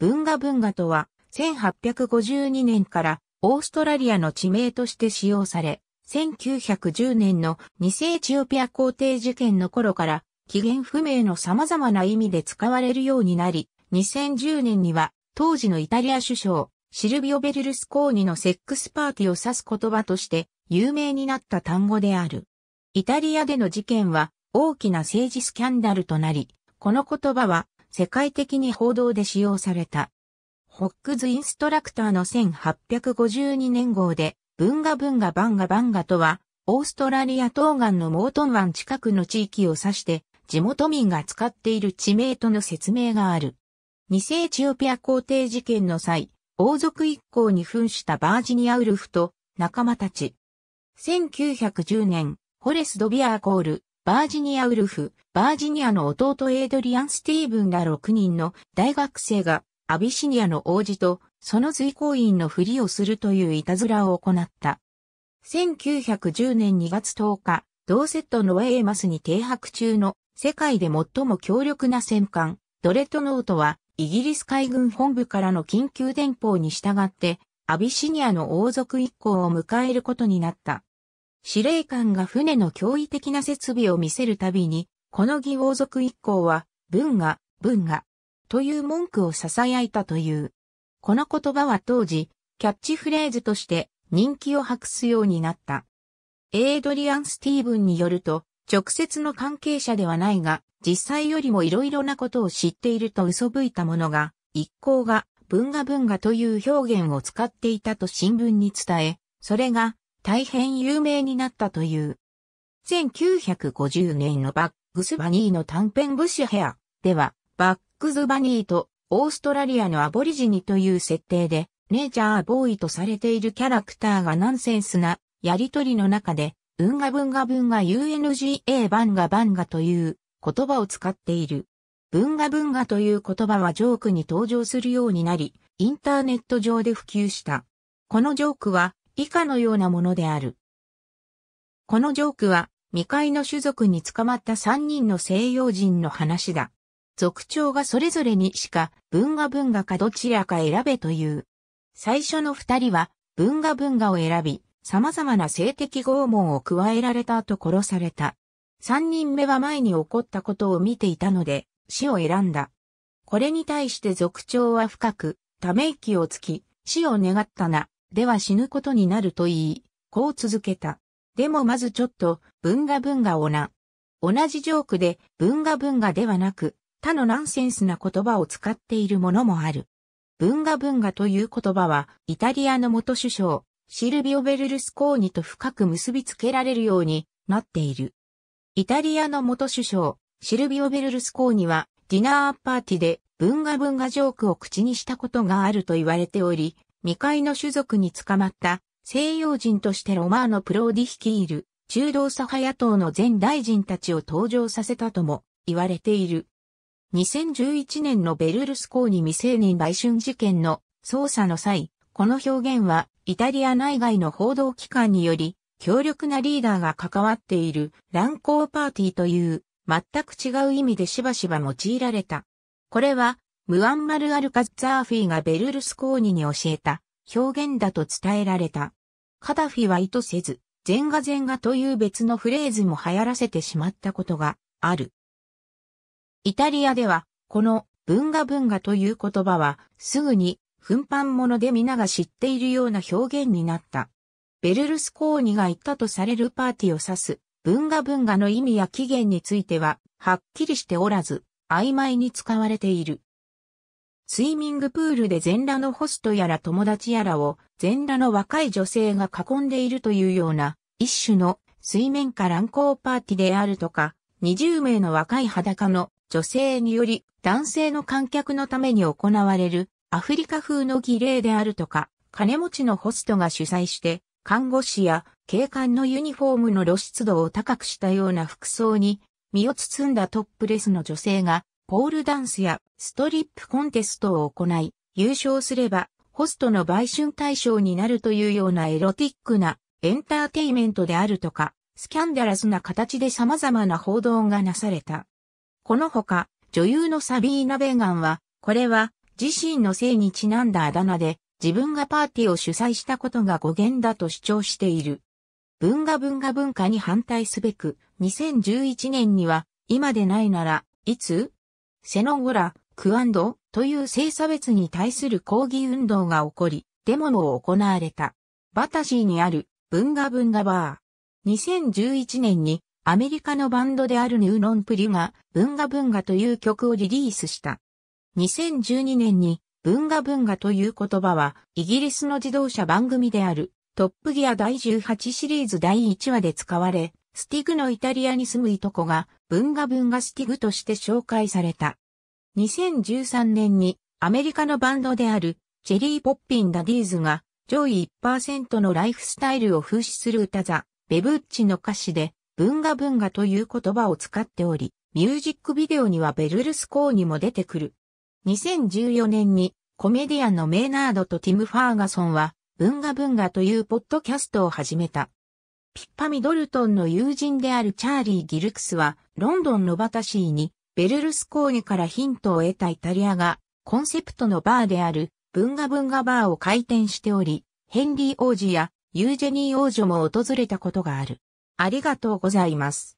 文画文画とは、1852年からオーストラリアの地名として使用され、1910年の西エチオピア皇帝事件の頃から、起源不明の様々な意味で使われるようになり、2010年には当時のイタリア首相、シルビオ・ベルルスコーニのセックスパーティーを指す言葉として有名になった単語である。イタリアでの事件は大きな政治スキャンダルとなり、この言葉は世界的に報道で使用された。ホックズインストラクターの1852年号で、ブンガブンガバンガバンガとは、オーストラリア東岸のモートン湾近くの地域を指して、地元民が使っている地名との説明がある。二世エチオピア皇帝事件の際、王族一行に扮したバージニアウルフと仲間たち。1910年、ホレス・ドビアーコール、バージニア・ウルフ、バージニアの弟エイドリアン・スティーブンら6人の大学生がアビシニアの王子とその随行員のふりをするといういたずらを行った。1910年2月10日、ドーセットのウェーマスに停泊中の世界で最も強力な戦艦、ドレッドノートはイギリス海軍本部からの緊急電報に従ってアビシニアの王族一行を迎えることになった。司令官が船の驚異的な設備を見せるたびに、この義王族一行は、文が、文が、という文句を囁いたという。この言葉は当時、キャッチフレーズとして人気を博すようになった。エイドリアン・スティーブンによると、直接の関係者ではないが、実際よりも色々なことを知っていると嘘吹いた者が、一行が、文が文がという表現を使っていたと新聞に伝え、それが大変有名になったという。1950年のバックスバニーの短編ブッシュヘアでは、バックズバニーとオーストラリアのアボリジニという設定で、ネイチャーボーイとされているキャラクターがナンセンスなやりとりの中で、うんがぶんがぶんが UNGA バンガバンガという言葉を使っている。文ブ文ガという言葉はジョークに登場するようになり、インターネット上で普及した。このジョークは以下のようなものである。このジョークは未開の種族に捕まった3人の西洋人の話だ。族長がそれぞれにしか文画文画かどちらか選べという。最初の二人は文画文画を選び、様々な性的拷問を加えられた後殺された。三人目は前に起こったことを見ていたので死を選んだ。これに対して族長は深くため息をつき死を願ったなでは死ぬことになると言い、こう続けた。でもまずちょっと、文が文がオナ。同じジョークで、文が文がではなく、他のナンセンスな言葉を使っているものもある。文が文がという言葉は、イタリアの元首相、シルビオ・ベルルスコーニと深く結びつけられるようになっている。イタリアの元首相、シルビオ・ベルルスコーニは、ディナーパーティで、文が文がジョークを口にしたことがあると言われており、未開の種族に捕まった西洋人としてロマーノ・プローディ率いる中道左派野党の前大臣たちを登場させたとも言われている。2011年のベルルスコーニ未成年売春事件の捜査の際、この表現はイタリア内外の報道機関により強力なリーダーが関わっている乱行パーティーという全く違う意味でしばしば用いられた。これはムアンマル・アル・カッーフィがベルルスコーニに教えた表現だと伝えられた。カダフィは意図せず、ゼンガゼンガという別のフレーズも流行らせてしまったことがある。イタリアでは、この文画文画という言葉は、すぐに、噴飯者で皆が知っているような表現になった。ベルルスコーニが言ったとされるパーティーを指す、文画文画の意味や起源については、はっきりしておらず、曖昧に使われている。スイミングプールで全裸のホストやら友達やらを全裸の若い女性が囲んでいるというような一種の水面下乱行パーティーであるとか、20名の若い裸の女性により男性の観客のために行われるアフリカ風の儀礼であるとか、金持ちのホストが主催して看護師や警官のユニフォームの露出度を高くしたような服装に身を包んだトップレスの女性がポールダンスやストリップコンテストを行い、優勝すればホストの売春対象になるというようなエロティックなエンターテイメントであるとか、スキャンダラスな形で様々な報道がなされた。このほか、女優のサビーナ・ベーガンは、これは自身の性にちなんだあだ名で、自分がパーティーを主催したことが語源だと主張している。文化文化文化に反対すべく、2011年には、今でないなら、いつセノゴラ、クアンドという性差別に対する抗議運動が起こり、デモも行われた。バタシーにある文ブ文ガバー。2011年にアメリカのバンドであるニューロンプリが文ブ文ガという曲をリリースした。2012年に文ブ文ガという言葉はイギリスの自動車番組であるトップギア第18シリーズ第1話で使われ、スティグのイタリアに住むいとこが文画文画スティグとして紹介された。2013年にアメリカのバンドであるチェリー・ポッピン・ダディーズが上位1%のライフスタイルを風刺する歌ザ・ベブッチの歌詞で文画文画という言葉を使っており、ミュージックビデオにはベルルスコーにも出てくる。2014年にコメディアンのメイナードとティム・ファーガソンは文画文画というポッドキャストを始めた。ピッパ・ミドルトンの友人であるチャーリー・ギルクスは、ロンドンのバタシーに、ベルルスコーニからヒントを得たイタリアが、コンセプトのバーである、ブンガブンガバーを開店しており、ヘンリー王子やユージェニー王女も訪れたことがある。ありがとうございます。